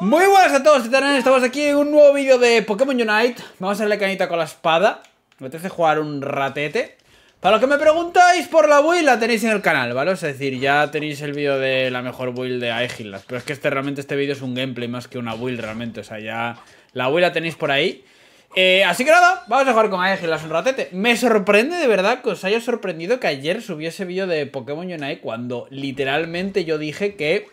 Muy buenas a todos, titanes, estamos aquí en un nuevo vídeo de Pokémon Unite Vamos a darle canita con la espada Me parece jugar un ratete Para los que me preguntáis por la build, la tenéis en el canal, ¿vale? Es decir, ya tenéis el vídeo de la mejor build de Aegilas Pero es que este realmente este vídeo es un gameplay más que una build realmente O sea, ya la build la tenéis por ahí eh, así que nada, vamos a jugar con Aegilas un ratete Me sorprende de verdad que os haya sorprendido que ayer subiese ese vídeo de Pokémon Unite Cuando literalmente yo dije que...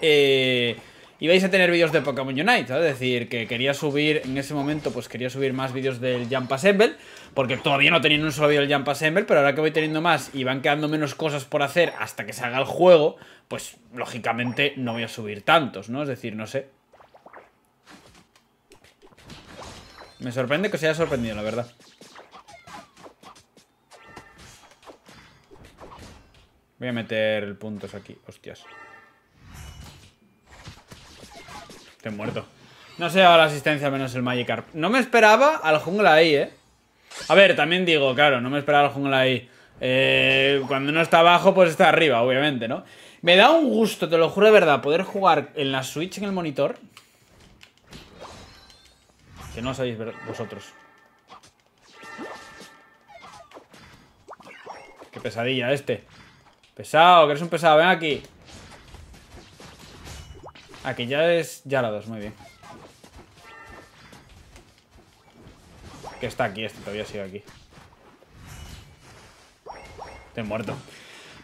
Eh y vais a tener vídeos de Pokémon Unite, ¿sabes? Es decir, que quería subir en ese momento, pues quería subir más vídeos del Jump Assemble, porque todavía no tenía un solo vídeo del Jump Assemble, pero ahora que voy teniendo más y van quedando menos cosas por hacer hasta que salga el juego, pues lógicamente no voy a subir tantos, ¿no? Es decir, no sé. Me sorprende que os haya sorprendido, la verdad. Voy a meter puntos aquí, hostias. muerto. No se llevaba la asistencia menos el Magikarp. No me esperaba al jungla ahí, ¿eh? A ver, también digo, claro, no me esperaba al jungla ahí. Eh, cuando no está abajo, pues está arriba, obviamente, ¿no? Me da un gusto, te lo juro de verdad, poder jugar en la Switch, en el monitor. Que no sabéis vosotros. Qué pesadilla este. Pesado, que eres un pesado, ven aquí. Aquí ya es ya la 2, muy bien. Que está aquí, este todavía sigue aquí. Te muerto.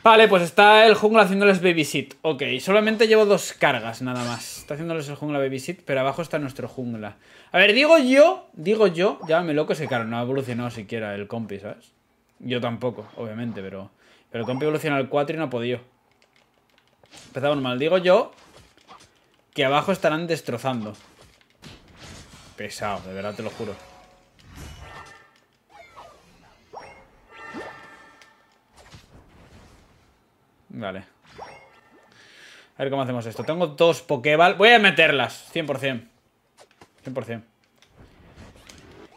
Vale, pues está el jungla haciéndoles babysit. Ok, solamente llevo dos cargas nada más. Está haciéndoles el jungla babysit, pero abajo está nuestro jungla. A ver, digo yo, digo yo, llámame loco, ese caro no ha evolucionado siquiera el compi, ¿sabes? Yo tampoco, obviamente, pero... Pero el compi evoluciona al 4 y no ha podido. Empezamos mal. Digo yo que abajo estarán destrozando. Pesado, de verdad te lo juro. Vale. A ver cómo hacemos esto. Tengo dos Pokéball. Voy a meterlas, 100%. 100%.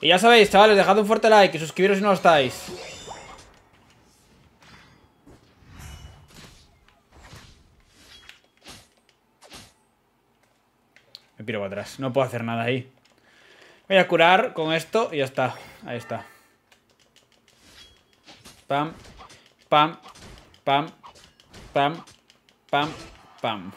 Y ya sabéis, chavales, dejad un fuerte like y suscribiros si no lo estáis. piro para atrás. No puedo hacer nada ahí. Voy a curar con esto y ya está. Ahí está. Pam, pam, pam, pam, pam, pam.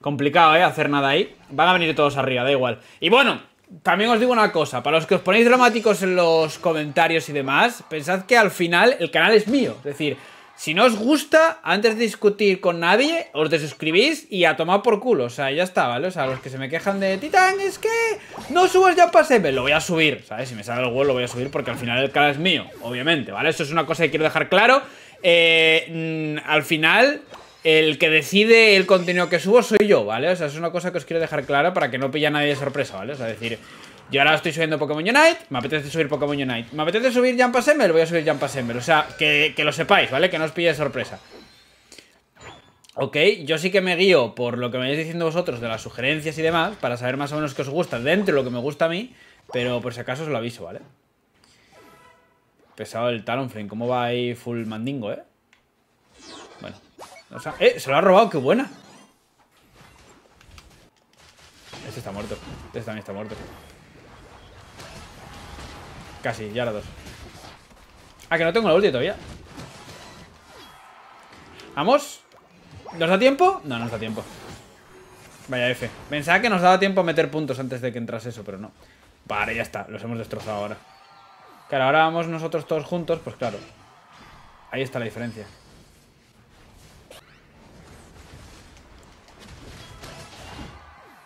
complicado, ¿eh? Hacer nada ahí. Van a venir todos arriba, da igual. Y bueno, también os digo una cosa, para los que os ponéis dramáticos en los comentarios y demás, pensad que al final el canal es mío. Es decir, si no os gusta, antes de discutir con nadie, os desuscribís y a tomar por culo. O sea, ya está, ¿vale? O sea, los que se me quejan de ¡Titan, es que no subas ya me Lo voy a subir, ¿sabes? Si me sale el huevo, lo voy a subir porque al final el canal es mío, obviamente, ¿vale? Eso es una cosa que quiero dejar claro. Eh, mm, al final, el que decide el contenido que subo soy yo, ¿vale? O sea, es una cosa que os quiero dejar clara para que no pilla nadie de sorpresa, ¿vale? O sea, decir, yo ahora estoy subiendo Pokémon Unite, me apetece subir Pokémon Unite. ¿Me apetece subir Jump Assemble? Voy a subir Jump Assemble. O sea, que, lo sepáis, ¿vale? Que no os pille sorpresa. Ok, yo sí que me guío por lo que me vais diciendo vosotros de las sugerencias y demás, para saber más o menos qué os gusta dentro de lo que me gusta a mí, pero por si acaso os lo aviso, ¿vale? Pesado el Talonflame, ¿cómo va ahí full mandingo, eh? Bueno, ¡eh! Se lo ha robado, qué buena. Este está muerto, este también está muerto. Casi, ya las dos. Ah, que no tengo la ulti todavía. ¿Vamos? ¿Nos da tiempo? No, no nos da tiempo. Vaya F. Pensaba que nos daba tiempo a meter puntos antes de que entrase eso, pero no. Vale, ya está. Los hemos destrozado ahora. Claro, ahora vamos nosotros todos juntos, pues claro. Ahí está la diferencia.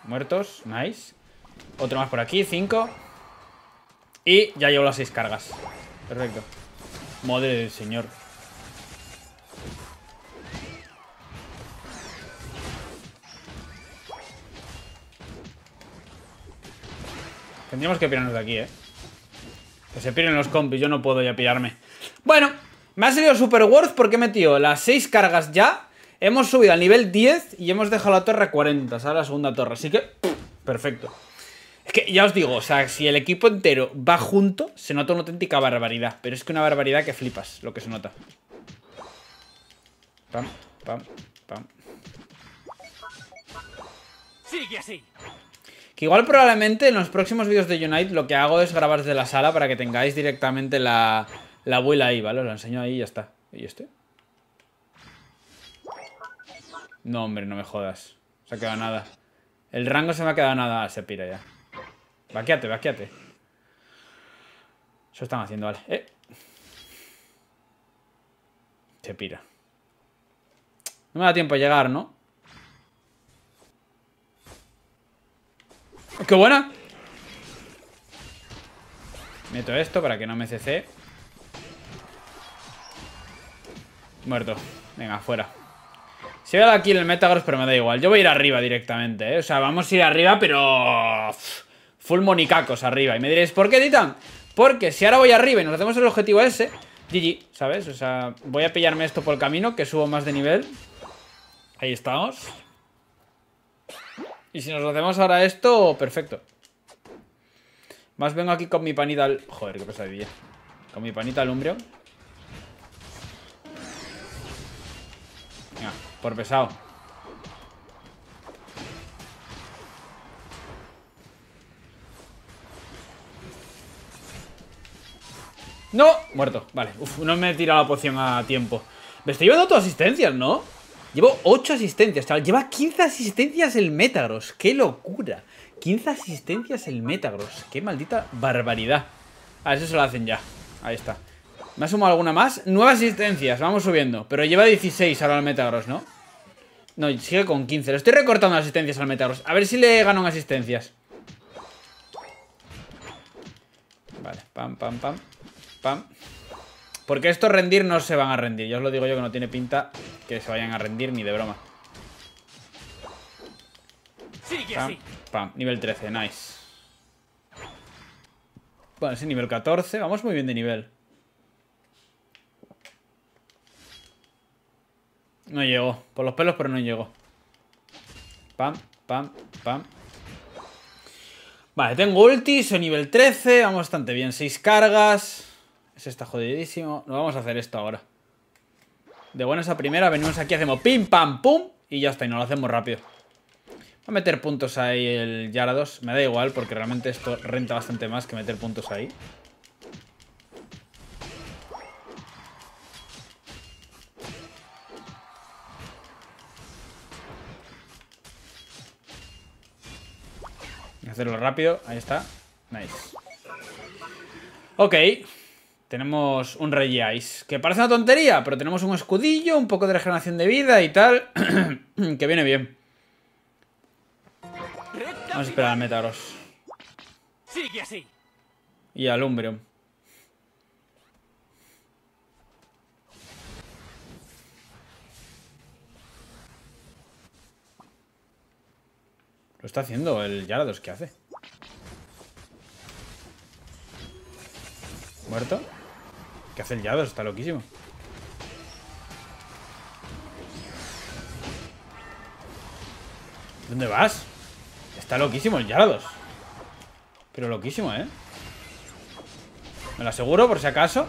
Muertos, nice. Otro más por aquí, cinco. Y ya llevo las seis cargas. Perfecto. Madre del señor. Tendríamos que pirarnos de aquí, ¿eh? Que se piren los compis, yo no puedo ya pillarme. Bueno, me ha salido Super Worth porque he metido las 6 cargas ya. Hemos subido al nivel 10 y hemos dejado la torre a 40, ¿sabes? La segunda torre. Así que, perfecto. Es que ya os digo, o sea, si el equipo entero va junto, se nota una auténtica barbaridad. Pero es que una barbaridad que flipas lo que se nota. Pam, pam, pam. Sigue así. Que igual probablemente en los próximos vídeos de Unite lo que hago es grabar desde la sala para que tengáis directamente la, la abuela ahí, ¿vale? Os la enseño ahí y ya está. ¿Y este? No, hombre, no me jodas. Se ha quedado nada. El rango se me ha quedado nada. Se pira ya. Vaqueate, vaqueate. Eso están haciendo, vale. Eh. Se pira. No me da tiempo a llegar, ¿no? ¡Qué buena! Meto esto para que no me cc. Muerto. Venga, fuera. Se ve aquí el Metagross, pero me da igual. Yo voy a ir arriba directamente, ¿eh? O sea, vamos a ir arriba, pero... Full monicacos arriba. Y me diréis, ¿por qué, Titan? Porque si ahora voy arriba y nos hacemos el objetivo ese, GG, ¿sabes? O sea, voy a pillarme esto por el camino, que subo más de nivel. Ahí estamos. Y si nos hacemos ahora esto, perfecto. Más vengo aquí con mi panita al... Joder, qué pesadilla. Con mi panita al umbrio. por pesado. ¡No! Muerto, vale. Uf, no me he tirado la poción a tiempo. Me estoy llevando todas asistencias, ¿no? Llevo 8 asistencias, chaval. Lleva 15 asistencias el Metagross. ¡Qué locura! 15 asistencias el Metagross. ¡Qué maldita barbaridad! A eso se lo hacen ya. Ahí está. ¿Me ha sumado alguna más? Nuevas asistencias, vamos subiendo. Pero lleva 16 ahora el Metagross, ¿no? No, sigue con 15. Le estoy recortando asistencias al Metagross. A ver si le ganan asistencias. Vale, pam, pam, pam. Pam. Porque estos rendir no se van a rendir. Yo os lo digo yo que no tiene pinta que se vayan a rendir ni de broma. Pam, pam. Nivel 13, nice. Bueno, ese nivel 14. Vamos muy bien de nivel. No llegó. Por los pelos, pero no llegó. Pam, pam, pam. Vale, tengo ulti, soy nivel 13. Vamos bastante bien. 6 cargas. Ese está jodidísimo. No vamos a hacer esto ahora. De buena esa primera venimos aquí, hacemos pim, pam, pum. Y ya está, y nos lo hacemos rápido. Voy a meter puntos ahí el Yarados. Me da igual, porque realmente esto renta bastante más que meter puntos ahí. Hacerlo rápido, ahí está. Nice. Ok. Tenemos un Rey Ice, que parece una tontería, pero tenemos un escudillo, un poco de regeneración de vida y tal, que viene bien. Vamos a esperar al Metagross. Sigue así. Y al Umbreon. Lo está haciendo el Yarados, ¿qué hace? ¿Muerto? que hace el Yardos? está loquísimo. ¿Dónde vas? Está loquísimo el Yardos. Pero loquísimo, ¿eh? Me lo aseguro por si acaso.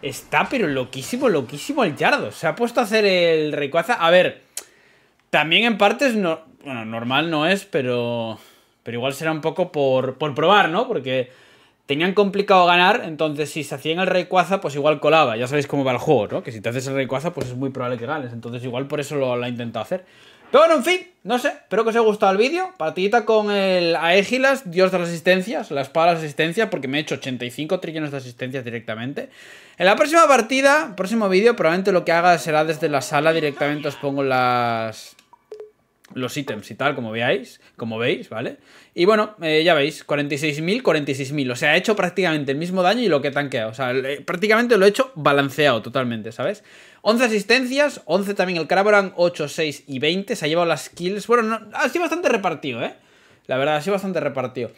Está pero loquísimo, loquísimo el Yardos. Se ha puesto a hacer el Rayquaza. A ver, también en partes... No, bueno, normal no es, pero... Pero igual será un poco por, por probar, ¿no? Porque tenían complicado ganar, entonces si se hacían el rey cuaza, pues igual colaba. Ya sabéis cómo va el juego, ¿no? Que si te haces el rey cuaza, pues es muy probable que ganes. Entonces igual por eso lo, lo ha intentado hacer. Pero bueno, en fin, no sé, espero que os haya gustado el vídeo. Partidita con el Aegilas, dios de las asistencias, la espada de las asistencias, porque me he hecho 85 trillones de asistencias directamente. En la próxima partida, próximo vídeo, probablemente lo que haga será desde la sala directamente os pongo las los ítems y tal, como veáis, como veis, ¿vale? Y bueno, eh, ya veis, 46.000, 46.000, o sea, ha hecho prácticamente el mismo daño y lo que he tanqueado, o sea, prácticamente lo he hecho balanceado totalmente, ¿sabes? 11 asistencias, 11 también el Craboran, 8, 6 y 20, se ha llevado las kills, bueno, no, ha sido bastante repartido, ¿eh? La verdad, ha sido bastante repartido.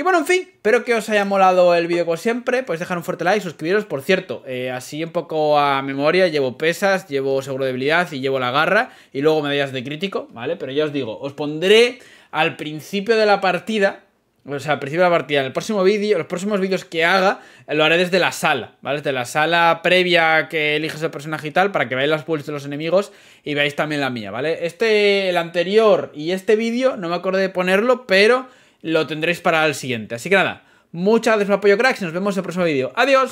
Y bueno, en fin, espero que os haya molado el vídeo como siempre. Pues dejar un fuerte like, suscribiros. Por cierto, eh, así un poco a memoria, llevo pesas, llevo seguro de debilidad y llevo la garra. Y luego medallas de crítico, ¿vale? Pero ya os digo, os pondré al principio de la partida, o sea, al principio de la partida, en el próximo vídeo, los próximos vídeos que haga, eh, lo haré desde la sala, ¿vale? Desde la sala previa que elijas el personaje y tal, para que veáis las builds de los enemigos y veáis también la mía, ¿vale? Este, el anterior y este vídeo, no me acordé de ponerlo, pero lo tendréis para el siguiente. Así que nada, muchas gracias por el apoyo, cracks, y nos vemos en el próximo vídeo. ¡Adiós!